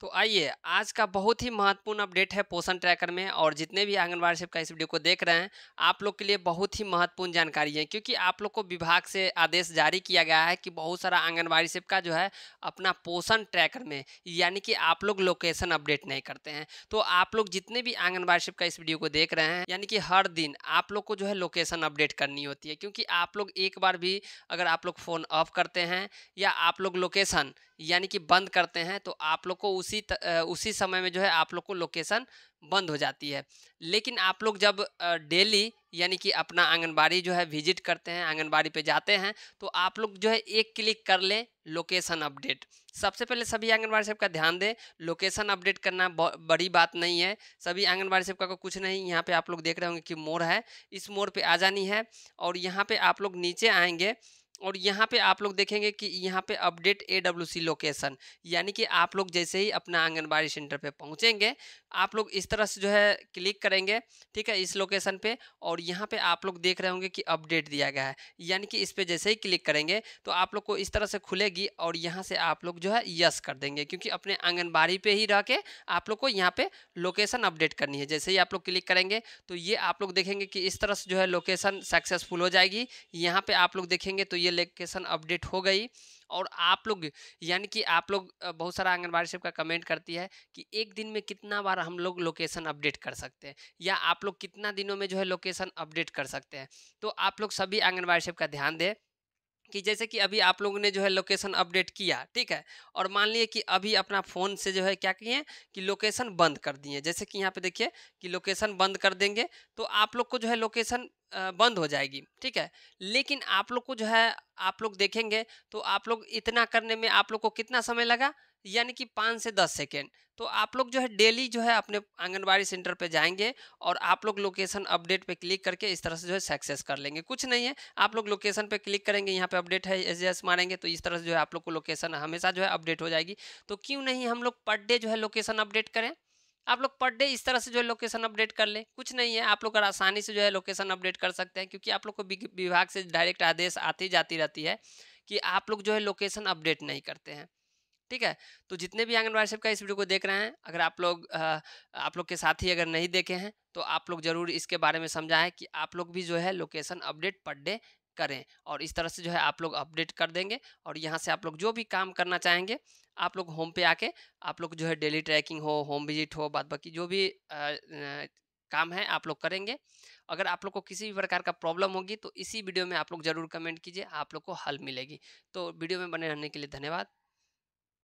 तो आइए आज का बहुत ही महत्वपूर्ण अपडेट है पोषण ट्रैकर में और जितने भी आंगनबाड़ी सेविका इस वीडियो को देख रहे हैं आप लोग के लिए बहुत ही महत्वपूर्ण जानकारी है क्योंकि आप लोग को विभाग से आदेश जारी किया गया है कि बहुत सारा आंगनबाड़ी सेविका जो है अपना पोषण ट्रैकर में यानी कि आप लोग लोकेशन अपडेट नहीं करते हैं तो आप लोग जितने भी आंगनबाड़ी सेविका इस वीडियो को देख रहे हैं यानी कि हर दिन आप लोग को जो है लोकेशन अपडेट करनी होती है क्योंकि आप लोग एक बार भी अगर आप लोग फ़ोन ऑफ करते हैं या आप लोग लोकेशन यानी कि बंद करते हैं तो आप लोग को उसी त, उसी समय में जो है आप लोग को लोकेशन बंद हो जाती है लेकिन आप लोग जब डेली यानी कि अपना आंगनबाड़ी जो है विजिट करते हैं आंगनबाड़ी पे जाते हैं तो आप लोग जो है एक क्लिक कर लें लोकेशन अपडेट सबसे पहले सभी आंगनबाड़ी सेवका का ध्यान दें लोकेशन अपडेट करना बड़ी बात नहीं है सभी आंगनबाड़ी सेवका को कुछ नहीं यहाँ पर आप लोग देख रहे होंगे कि मोर है इस मोर पर आ जानी है और यहाँ पर आप लोग नीचे आएंगे और यहाँ पे आप लोग देखेंगे कि यहाँ पे update A W C location यानी कि आप लोग जैसे ही अपना आंगनबाड़ी सेंटर पे पहुँचेंगे आप लोग इस तरह से जो है क्लिक करेंगे ठीक है इस लोकेशन पे और यहाँ पे आप लोग देख रहे होंगे कि अपडेट दिया गया है यानी कि इस पर जैसे ही क्लिक करेंगे तो आप लोग को इस तरह से खुलेगी और यहाँ से आप लोग जो है यस कर देंगे क्योंकि अपने आंगनबाड़ी पर ही रह के आप लोग को यहाँ पर लोकेशन अपडेट करनी है जैसे ही आप लोग क्लिक करेंगे तो ये आप लोग देखेंगे कि इस तरह से जो है लोकेशन सक्सेसफुल हो जाएगी यहाँ पर आप लोग देखेंगे तो ये ये लोकेशन अपडेट हो गई और आप लोग यानी कि आप लोग बहुत सारा आंगनबाड़ी सेविका कमेंट करती है कि एक दिन में कितना बार हम लोग लोकेशन अपडेट कर सकते हैं या आप लोग कितना दिनों में जो है लोकेशन अपडेट कर सकते हैं तो आप लोग सभी आंगनबाड़ी सेविका ध्यान दें कि जैसे कि अभी आप लोगों ने जो है लोकेशन अपडेट किया ठीक है और मान लिए कि अभी अपना फ़ोन से जो है क्या किए कि लोकेशन बंद कर दिए जैसे कि यहाँ पे देखिए कि लोकेशन बंद कर देंगे तो आप लोग को जो है लोकेशन बंद हो जाएगी ठीक है लेकिन आप लोग को जो है आप लोग देखेंगे तो आप लोग इतना करने में आप लोग को कितना समय लगा यानी कि पाँच से दस सेकेंड तो आप लोग जो है डेली जो है अपने आंगनबाड़ी सेंटर पे जाएंगे और आप लोग लोकेशन अपडेट पे क्लिक करके इस तरह से जो है सक्सेस कर लेंगे कुछ नहीं है आप लोग लोकेशन पे क्लिक करेंगे यहाँ पे अपडेट है एस एस मारेंगे तो इस तरह से जो है आप लोग को लोकेशन हमेशा जो है अपडेट हो जाएगी तो क्यों नहीं हम लोग पर डे जो है लोकेशन अपडेट करें आप लोग पर डे इस तरह से जो है लोकेशन अपडेट कर ले कुछ नहीं है आप लोग आसानी से जो है लोकेशन अपडेट कर सकते हैं क्योंकि आप लोग को विभाग से डायरेक्ट आदेश आती जाती रहती है कि आप लोग जो है लोकेशन अपडेट नहीं करते हैं ठीक है तो जितने भी आंगनबाड़ी सेवका इस वीडियो को देख रहे हैं अगर आप लोग आप लोग के साथ ही अगर नहीं देखे हैं तो आप लोग जरूर इसके बारे में समझाएं कि आप लोग भी जो है लोकेशन अपडेट पर डे करें और इस तरह से जो है आप लोग अपडेट कर देंगे और यहाँ से आप लोग जो भी काम करना चाहेंगे आप लोग होम पे आके आप लोग जो है डेली ट्रैकिंग हो होम विजिट हो बाद बाकी जो भी आ, काम है आप लोग करेंगे अगर आप लोग को किसी भी प्रकार का प्रॉब्लम होगी तो इसी वीडियो में आप लोग ज़रूर कमेंट कीजिए आप लोग को हल मिलेगी तो वीडियो में बने रहने के लिए धन्यवाद